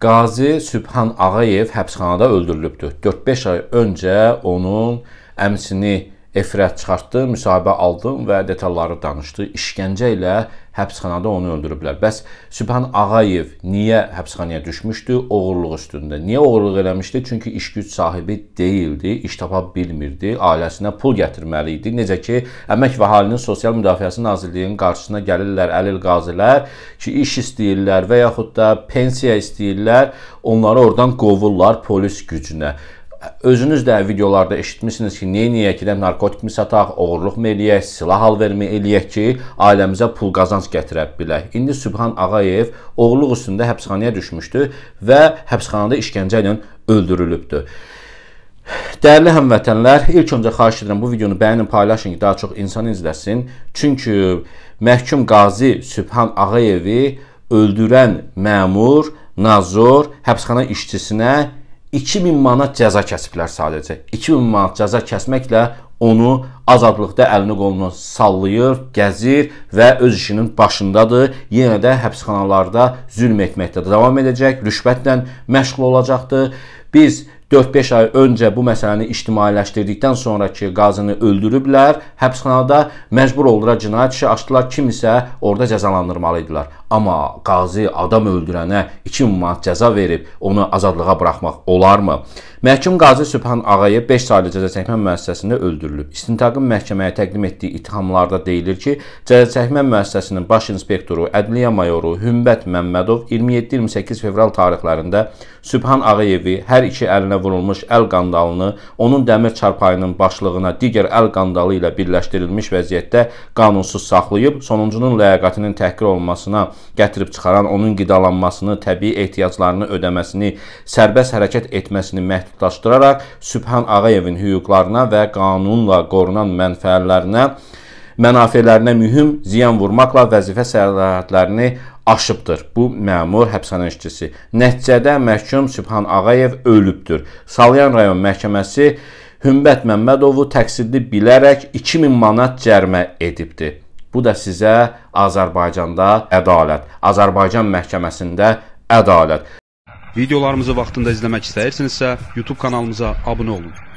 Qazi Sübhan Ağayev həbsxanada öldürülübdür. 4-5 ay öncə onun əmsini efirə çıxartdı, müsahibə aldım və detalları danışdı. İşgəncə ilə həbsxanada onu öldürüblər. Bəs Sübhan Ağayev niyə həbsxanaya düşmüşdü? Oğurluq üstündə. Niyə oğurluq eləmişdi? Çünki iş-güc sahibi deyildi, iş tapa bilmirdi, ailəsinə pul gətirməli idi. Necə ki, Əmək və Əhalinin Sosial Müdafiəsi Nazirliyinin qarşısına gəlirlər əlil qazilər ki, iş istəyirlər və yaxud da pensiya istəyirlər, onları oradan qovurlar polis gücünə özünüz də videolarda eşitmisiniz ki, neyniyək ki, narkotik mi sataq, oğurluq mu eləyək, silah alvermi eləyək ki, ailəmizə pul qazanc gətirə bilək. İndi Sübhan Ağayev oğurluq üstündə həbsxanaya düşmüşdü və həbsxanada işgəncə ilə öldürülübdü. Dəyərli həmvətənlər, ilk öncə xahiş edirəm bu videonu bəyənin, paylaşın ki, daha çox insan izləsin. Çünki məhkum qazi Sübhan Ağayevi öldürən məmur Nazor həbsxana işçisinə 2000 manat cəza kəsiblər sadəcə. 2000 manat cəza kəsməklə onu azadlıqda əlini qolunu sallayır, gəzir və öz işinin başındadır. Yenə də həbsxanalarda zülm etməkdə davam edəcək, rüşvətlə məşğul olacaqdır. Biz 4-5 ay öncə bu məsələni ictimailəşdirdikdən sonraki qazını öldürüblər, həbsxanada məcbur oldular cinayət işi açdılar, kim isə orada cəzalandırmalı idilər. Amma qazi adam öldürənə 2000 manat cəza verib onu azadlığa buraxmaq olarmı? Məhkum qazi Sübhan Ağayev 5 saylıq cəza çəkmə müəssisəsində öldürülüb. İstintaqın məhkəməyə təqdim etdiyi ittihamlarda deyilir ki, cəza çəkmə müəssisəsinin baş inspektoru, ədliyyə mayoru Hümbət Məmmədov 27-28 fevral tarixlərində Sübhan Ağayevi hər iki əlinə vurulmuş əl qandalını onun dəmir çarpayının başlığına digər əl qandalı ilə birləşdirilmiş vəziyyətdə qanunsuz saxlayıb, sonuncunun ləyaqətinin təhqir olunmasına gətirib çıxaran, onun qidalanmasını, təbii ehtiyaclarını ödəməsini, sərbəst hərəkət etməsini məhdudlaşdıraraq Sübhan Ağayevin hüquqlarına və qanunla qorunan mənfəələrinə mənafelərinə mühüm ziyan vurmaqla vəzifə səlahiyyətlərini aşıbdır. Bu məmur həbsxana işçisi. Nəticədə məhkum Sübhan Ağayev ölübdür. Salyan rayon məhkəməsi Hümbət Məmmədovu təqsirli bilərək 2000 manat cərimə edibdir. Bu da sizə Azərbaycanda ədalət, Azərbaycan məhkəməsində ədalət. Videolarımızı vaxtında izləmək istəyirsinizsə, YouTube kanalımıza abunə olun.